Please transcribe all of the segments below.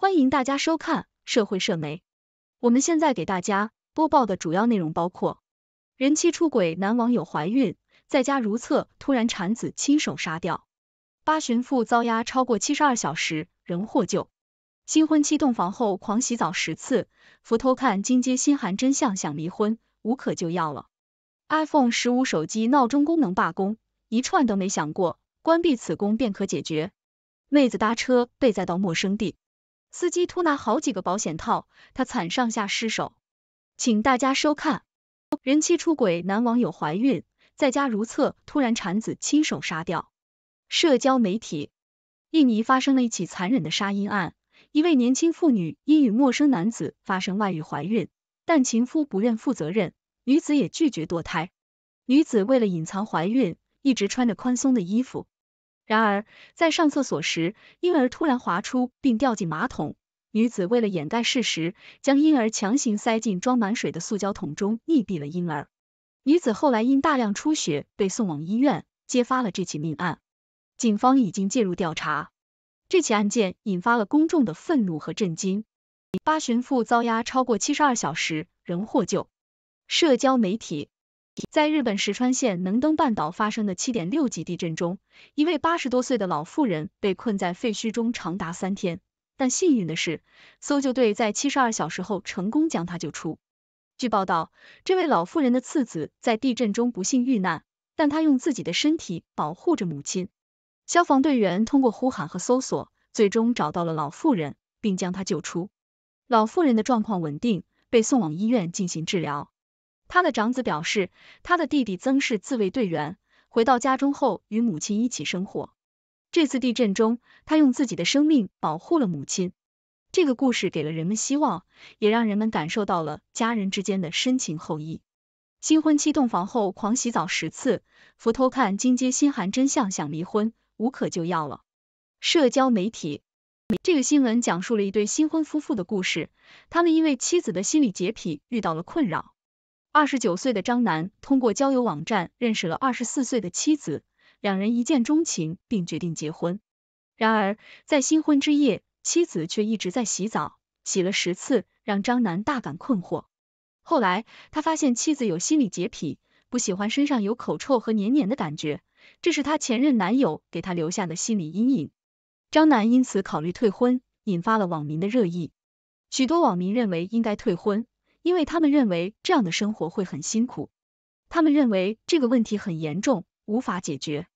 欢迎大家收看社会社媒，我们现在给大家播报的主要内容包括：人妻出轨男网友怀孕，在家如厕突然产子，亲手杀掉；八旬妇遭压超过七十二小时，仍获救；新婚妻洞房后狂洗澡十次，伏偷看金街心寒，真相想离婚，无可救药了；iPhone 十五手机闹钟功能罢工，一串都没响过，关闭此功便可解决；妹子搭车被载到陌生地。司机突拿好几个保险套，他惨上下失手，请大家收看。人妻出轨，男网友怀孕，在家如厕突然产子，亲手杀掉。社交媒体，印尼发生了一起残忍的杀婴案，一位年轻妇女因与陌生男子发生外遇怀孕，但情夫不愿负责任，女子也拒绝堕胎。女子为了隐藏怀孕，一直穿着宽松的衣服。然而，在上厕所时，婴儿突然滑出并掉进马桶。女子为了掩盖事实，将婴儿强行塞进装满水的塑胶桶中，溺毙了婴儿。女子后来因大量出血被送往医院，揭发了这起命案。警方已经介入调查。这起案件引发了公众的愤怒和震惊。八旬妇遭压超过七十二小时，仍获救。社交媒体。在日本石川县能登半岛发生的七点六级地震中，一位八十多岁的老妇人被困在废墟中长达三天，但幸运的是，搜救队在七十二小时后成功将她救出。据报道，这位老妇人的次子在地震中不幸遇难，但他用自己的身体保护着母亲。消防队员通过呼喊和搜索，最终找到了老妇人，并将她救出。老妇人的状况稳定，被送往医院进行治疗。他的长子表示，他的弟弟曾是自卫队员，回到家中后与母亲一起生活。这次地震中，他用自己的生命保护了母亲。这个故事给了人们希望，也让人们感受到了家人之间的深情厚谊。新婚期洞房后狂洗澡十次，伏偷看金街心寒，真相想离婚，无可救药了。社交媒体这个新闻讲述了一对新婚夫妇的故事，他们因为妻子的心理洁癖遇到了困扰。二十九岁的张楠通过交友网站认识了二十四岁的妻子，两人一见钟情，并决定结婚。然而，在新婚之夜，妻子却一直在洗澡，洗了十次，让张楠大感困惑。后来，他发现妻子有心理洁癖，不喜欢身上有口臭和黏黏的感觉，这是他前任男友给他留下的心理阴影。张楠因此考虑退婚，引发了网民的热议。许多网民认为应该退婚。因为他们认为这样的生活会很辛苦，他们认为这个问题很严重，无法解决。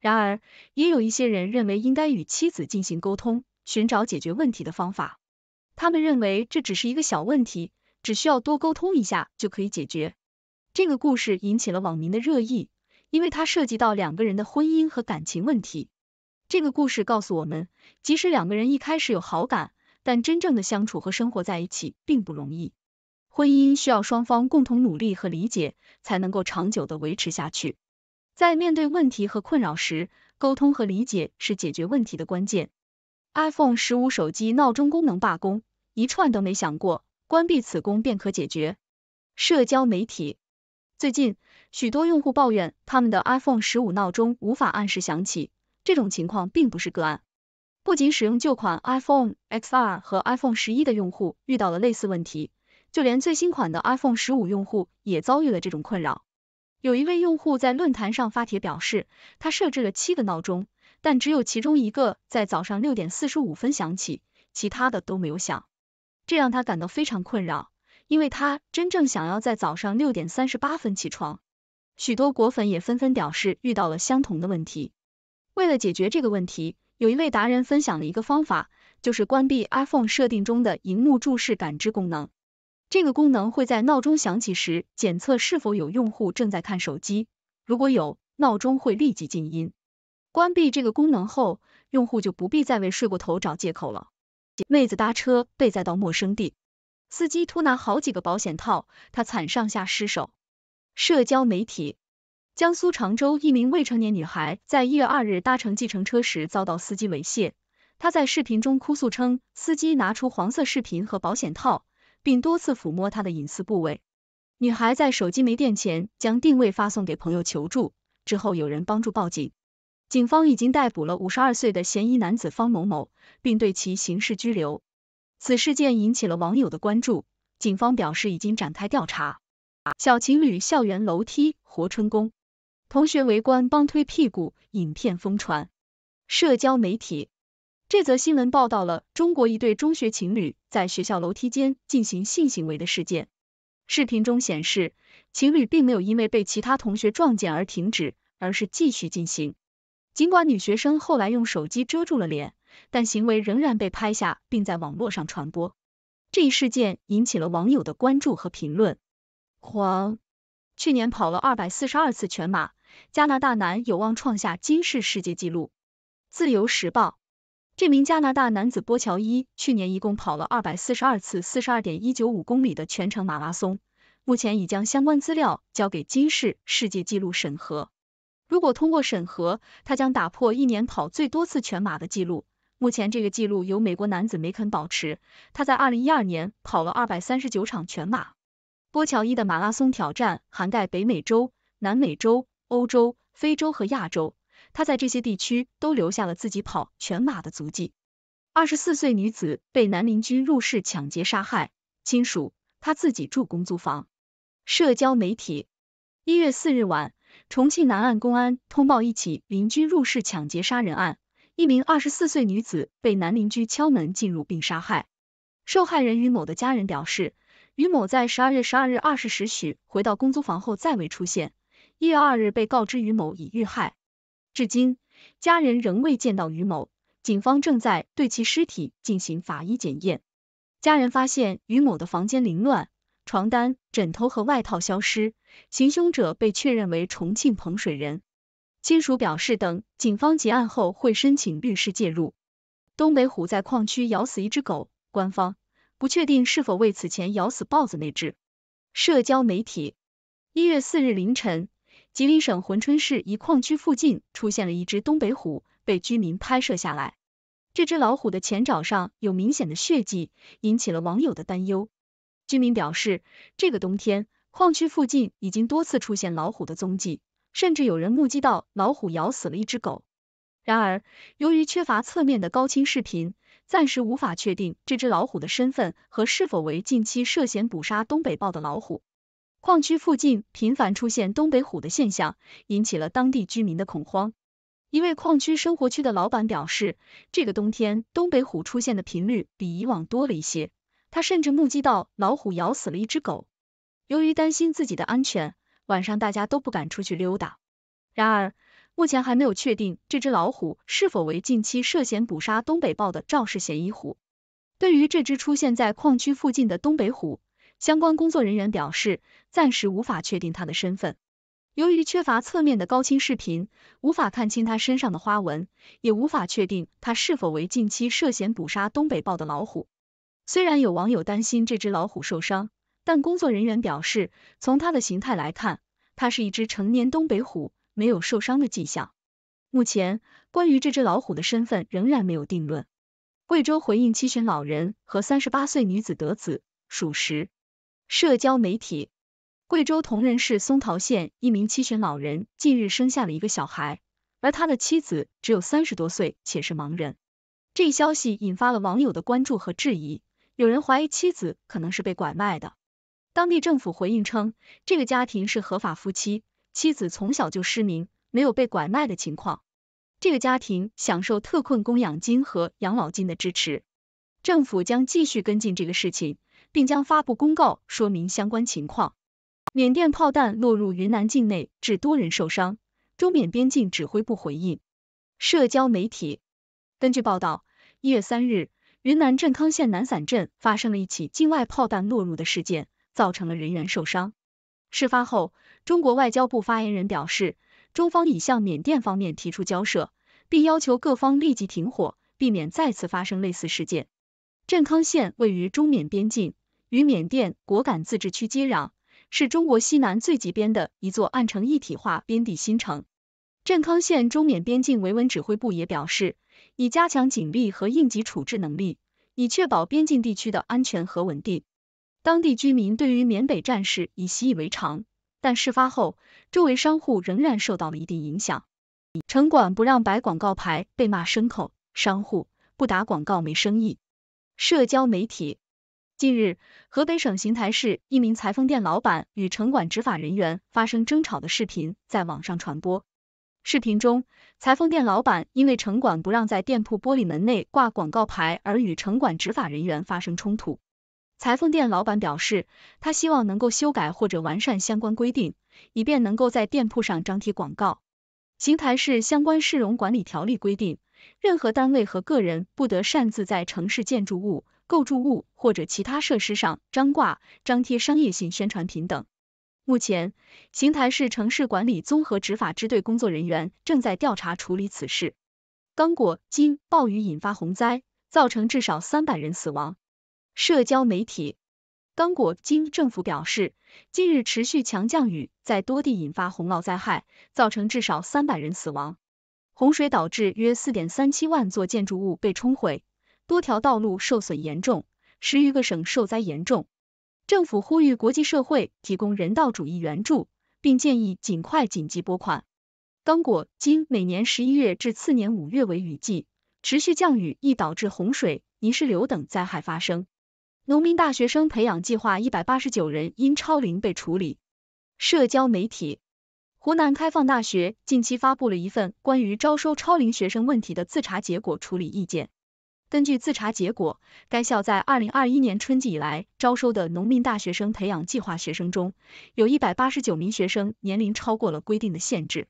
然而，也有一些人认为应该与妻子进行沟通，寻找解决问题的方法。他们认为这只是一个小问题，只需要多沟通一下就可以解决。这个故事引起了网民的热议，因为它涉及到两个人的婚姻和感情问题。这个故事告诉我们，即使两个人一开始有好感，但真正的相处和生活在一起并不容易。婚姻需要双方共同努力和理解，才能够长久的维持下去。在面对问题和困扰时，沟通和理解是解决问题的关键。iPhone 十五手机闹钟功能罢工，一串都没响过，关闭此功便可解决。社交媒体最近，许多用户抱怨他们的 iPhone 十五闹钟无法按时响起，这种情况并不是个案，不仅使用旧款 iPhone XR 和 iPhone 十一的用户遇到了类似问题。就连最新款的 iPhone 十五用户也遭遇了这种困扰。有一位用户在论坛上发帖表示，他设置了七个闹钟，但只有其中一个在早上六点四十五分响起，其他的都没有响，这让他感到非常困扰，因为他真正想要在早上六点三十八分起床。许多果粉也纷纷表示遇到了相同的问题。为了解决这个问题，有一位达人分享了一个方法，就是关闭 iPhone 设定中的荧幕注视感知功能。这个功能会在闹钟响起时检测是否有用户正在看手机，如果有，闹钟会立即静音。关闭这个功能后，用户就不必再为睡过头找借口了。妹子搭车被载到陌生地，司机突拿好几个保险套，她惨上下失手。社交媒体：江苏常州一名未成年女孩在一月二日搭乘计程车时遭到司机猥亵，她在视频中哭诉称，司机拿出黄色视频和保险套。并多次抚摸她的隐私部位。女孩在手机没电前将定位发送给朋友求助，之后有人帮助报警。警方已经逮捕了五十二岁的嫌疑男子方某某，并对其刑事拘留。此事件引起了网友的关注，警方表示已经展开调查。小情侣校园楼梯活春宫，同学围观帮推屁股，影片疯传，社交媒体。这则新闻报道了中国一对中学情侣在学校楼梯间进行性行为的事件。视频中显示，情侣并没有因为被其他同学撞见而停止，而是继续进行。尽管女学生后来用手机遮住了脸，但行为仍然被拍下并在网络上传播。这一事件引起了网友的关注和评论。黄，去年跑了二百四十二次全马，加拿大男有望创下金世世界纪录。自由时报。这名加拿大男子波乔伊去年一共跑了二百四十二次四十二点一九五公里的全程马拉松，目前已将相关资料交给金氏世界纪录审核。如果通过审核，他将打破一年跑最多次全马的记录。目前这个记录由美国男子梅肯保持，他在二零一二年跑了二百三十九场全马。波乔伊的马拉松挑战涵盖北美洲、南美洲、欧洲、非洲和亚洲。他在这些地区都留下了自己跑全马的足迹。二十四岁女子被男邻居入室抢劫杀害，亲属他自己住公租房。社交媒体，一月四日晚，重庆南岸公安通报一起邻居入室抢劫杀人案，一名二十四岁女子被男邻居敲门进入并杀害。受害人于某的家人表示，于某在十二月十二日二十时许回到公租房后再未出现，一月二日被告知于某已遇害。至今，家人仍未见到于某，警方正在对其尸体进行法医检验。家人发现于某的房间凌乱，床单、枕头和外套消失，行凶者被确认为重庆彭水人。亲属表示，等警方结案后会申请律师介入。东北虎在矿区咬死一只狗，官方不确定是否为此前咬死豹子那只。社交媒体，一月四日凌晨。吉林省珲春市一矿区附近出现了一只东北虎，被居民拍摄下来。这只老虎的前爪上有明显的血迹，引起了网友的担忧。居民表示，这个冬天，矿区附近已经多次出现老虎的踪迹，甚至有人目击到老虎咬死了一只狗。然而，由于缺乏侧面的高清视频，暂时无法确定这只老虎的身份和是否为近期涉嫌捕杀东北豹的老虎。矿区附近频繁出现东北虎的现象，引起了当地居民的恐慌。一位矿区生活区的老板表示，这个冬天东北虎出现的频率比以往多了一些，他甚至目击到老虎咬死了一只狗。由于担心自己的安全，晚上大家都不敢出去溜达。然而，目前还没有确定这只老虎是否为近期涉嫌捕杀东北豹的肇事嫌疑虎。对于这只出现在矿区附近的东北虎，相关工作人员表示，暂时无法确定它的身份。由于缺乏侧面的高清视频，无法看清它身上的花纹，也无法确定它是否为近期涉嫌捕杀东北豹的老虎。虽然有网友担心这只老虎受伤，但工作人员表示，从它的形态来看，它是一只成年东北虎，没有受伤的迹象。目前，关于这只老虎的身份仍然没有定论。贵州回应七旬老人和三十八岁女子得子，属实。社交媒体，贵州铜仁市松桃县一名七旬老人近日生下了一个小孩，而他的妻子只有三十多岁，且是盲人。这一消息引发了网友的关注和质疑，有人怀疑妻子可能是被拐卖的。当地政府回应称，这个家庭是合法夫妻，妻子从小就失明，没有被拐卖的情况。这个家庭享受特困供养金和养老金的支持，政府将继续跟进这个事情。并将发布公告说明相关情况。缅甸炮弹落入云南境内，致多人受伤。中缅边境指挥部回应社交媒体：根据报道，一月三日，云南镇康县南伞镇发生了一起境外炮弹落入的事件，造成了人员受伤。事发后，中国外交部发言人表示，中方已向缅甸方面提出交涉，并要求各方立即停火，避免再次发生类似事件。镇康县位于中缅边境。与缅甸果敢自治区接壤，是中国西南最极边的一座暗城一体化边地新城。镇康县中缅边境维稳指挥部也表示，以加强警力和应急处置能力，以确保边境地区的安全和稳定。当地居民对于缅北战事已习以为常，但事发后，周围商户仍然受到了一定影响。城管不让摆广告牌，被骂牲口；商户不打广告没生意。社交媒体。近日，河北省邢台市一名裁缝店老板与城管执法人员发生争吵的视频在网上传播。视频中，裁缝店老板因为城管不让在店铺玻璃门内挂广告牌而与城管执法人员发生冲突。裁缝店老板表示，他希望能够修改或者完善相关规定，以便能够在店铺上张贴广告。邢台市相关市容管理条例规定，任何单位和个人不得擅自在城市建筑物。构筑物或者其他设施上张挂、张贴商业性宣传品等。目前，邢台市城市管理综合执法支队工作人员正在调查处理此事。刚果（金）暴雨引发洪灾，造成至少三百人死亡。社交媒体，刚果（经政府表示，近日持续强降雨在多地引发洪涝灾害，造成至少三百人死亡，洪水导致约四点三七万座建筑物被冲毁。多条道路受损严重，十余个省受灾严重。政府呼吁国际社会提供人道主义援助，并建议尽快紧急拨款。刚果今每年十一月至次年五月为雨季，持续降雨易导致洪水、泥石流等灾害发生。农民大学生培养计划一百八十九人因超龄被处理。社交媒体，湖南开放大学近期发布了一份关于招收超龄学生问题的自查结果处理意见。根据自查结果，该校在二零二一年春季以来招收的农民大学生培养计划学生中，有一百八十九名学生年龄超过了规定的限制，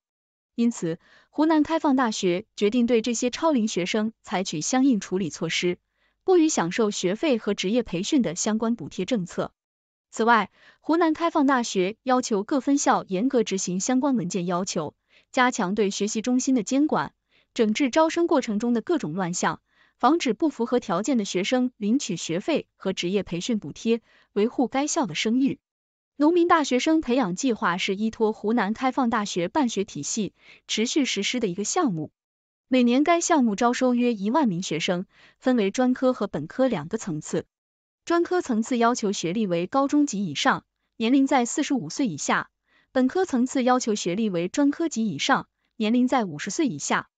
因此湖南开放大学决定对这些超龄学生采取相应处理措施，不予享受学费和职业培训的相关补贴政策。此外，湖南开放大学要求各分校严格执行相关文件要求，加强对学习中心的监管，整治招生过程中的各种乱象。防止不符合条件的学生领取学费和职业培训补贴，维护该校的声誉。农民大学生培养计划是依托湖南开放大学办学体系持续实施的一个项目，每年该项目招收约一万名学生，分为专科和本科两个层次。专科层次要求学历为高中及以上，年龄在四十五岁以下；本科层次要求学历为专科及以上，年龄在五十岁以下。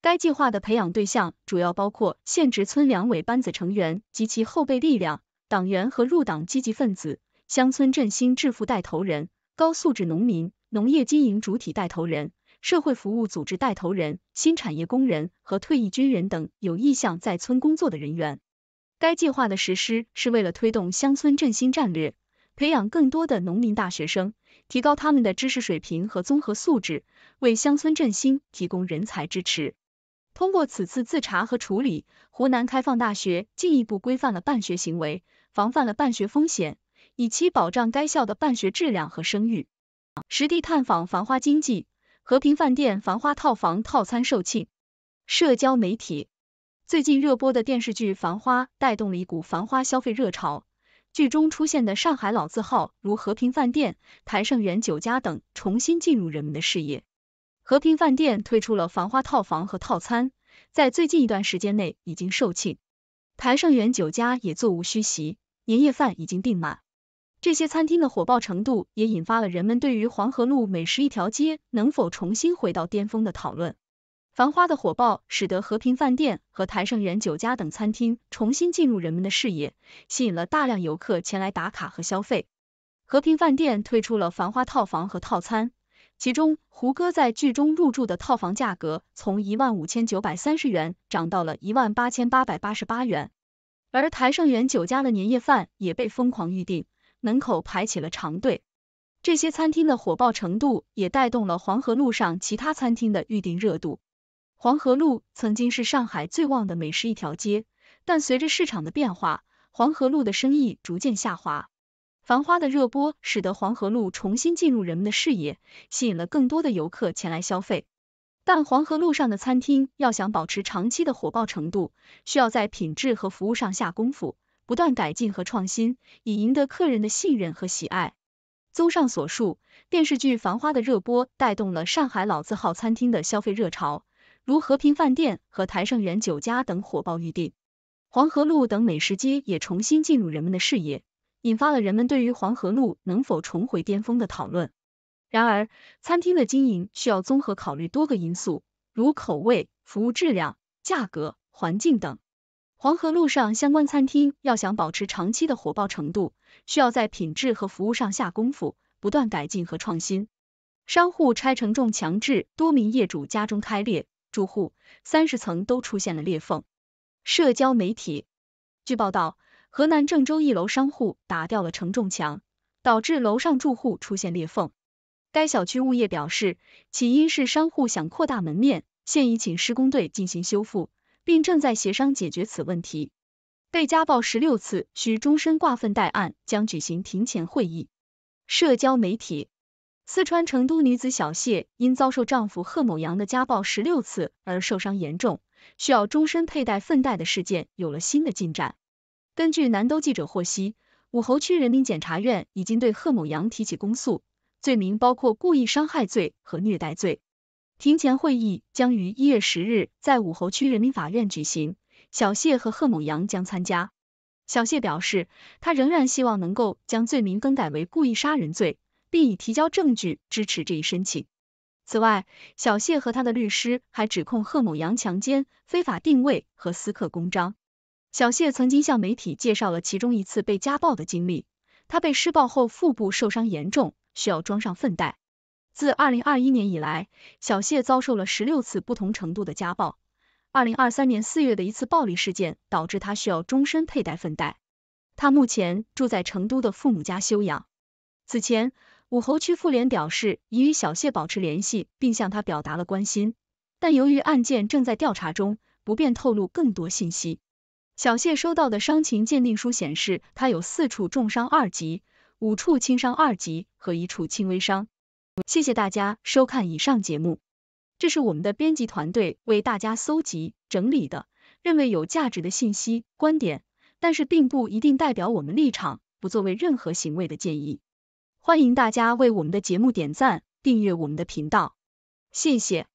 该计划的培养对象主要包括县直村两委班子成员及其后备力量、党员和入党积极分子、乡村振兴致富带头人、高素质农民、农业经营主体带头人、社会服务组织带头人、新产业工人和退役军人等有意向在村工作的人员。该计划的实施是为了推动乡村振兴战略，培养更多的农民大学生，提高他们的知识水平和综合素质，为乡村振兴提供人才支持。通过此次自查和处理，湖南开放大学进一步规范了办学行为，防范了办学风险，以期保障该校的办学质量和声誉。实地探访《繁花》经济，和平饭店繁花套房套餐售罄。社交媒体最近热播的电视剧《繁花》带动了一股繁花消费热潮，剧中出现的上海老字号如和平饭店、台盛园酒家等重新进入人们的视野。和平饭店推出了繁花套房和套餐，在最近一段时间内已经售罄。台盛源酒家也座无虚席，年夜饭已经订满。这些餐厅的火爆程度也引发了人们对于黄河路美食一条街能否重新回到巅峰的讨论。繁花的火爆使得和平饭店和台盛源酒家等餐厅重新进入人们的视野，吸引了大量游客前来打卡和消费。和平饭店推出了繁花套房和套餐。其中，胡歌在剧中入住的套房价格从一万五千九百三十元涨到了一万八千八百八十八元，而台盛源酒家的年夜饭也被疯狂预定，门口排起了长队。这些餐厅的火爆程度也带动了黄河路上其他餐厅的预订热度。黄河路曾经是上海最旺的美食一条街，但随着市场的变化，黄河路的生意逐渐下滑。《繁花》的热播使得黄河路重新进入人们的视野，吸引了更多的游客前来消费。但黄河路上的餐厅要想保持长期的火爆程度，需要在品质和服务上下功夫，不断改进和创新，以赢得客人的信任和喜爱。综上所述，电视剧《繁花》的热播带动了上海老字号餐厅的消费热潮，如和平饭店和台盛园酒家等火爆预定。黄河路等美食街也重新进入人们的视野。引发了人们对于黄河路能否重回巅峰的讨论。然而，餐厅的经营需要综合考虑多个因素，如口味、服务质量、价格、环境等。黄河路上相关餐厅要想保持长期的火爆程度，需要在品质和服务上下功夫，不断改进和创新。商户拆承重墙致多名业主家中开裂，住户三十层都出现了裂缝。社交媒体，据报道。河南郑州一楼商户打掉了承重墙，导致楼上住户出现裂缝。该小区物业表示，起因是商户想扩大门面，现已请施工队进行修复，并正在协商解决此问题。被家暴十六次需终身挂粪袋案将举行庭前会议。社交媒体：四川成都女子小谢因遭受丈夫贺某阳的家暴十六次而受伤严重，需要终身佩戴粪袋的事件有了新的进展。根据南都记者获悉，武侯区人民检察院已经对贺某阳提起公诉，罪名包括故意伤害罪和虐待罪。庭前会议将于一月十日在武侯区人民法院举行，小谢和贺某阳将参加。小谢表示，他仍然希望能够将罪名更改为故意杀人罪，并已提交证据支持这一申请。此外，小谢和他的律师还指控贺某阳强奸、非法定位和私刻公章。小谢曾经向媒体介绍了其中一次被家暴的经历，他被施暴后腹部受伤严重，需要装上粪袋。自2021年以来，小谢遭受了十六次不同程度的家暴。2023年4月的一次暴力事件导致他需要终身佩戴粪袋。他目前住在成都的父母家休养。此前，武侯区妇联表示已与小谢保持联系，并向他表达了关心，但由于案件正在调查中，不便透露更多信息。小谢收到的伤情鉴定书显示，他有四处重伤二级，五处轻伤二级和一处轻微伤。谢谢大家收看以上节目，这是我们的编辑团队为大家搜集整理的，认为有价值的信息、观点，但是并不一定代表我们立场，不作为任何行为的建议。欢迎大家为我们的节目点赞、订阅我们的频道，谢谢。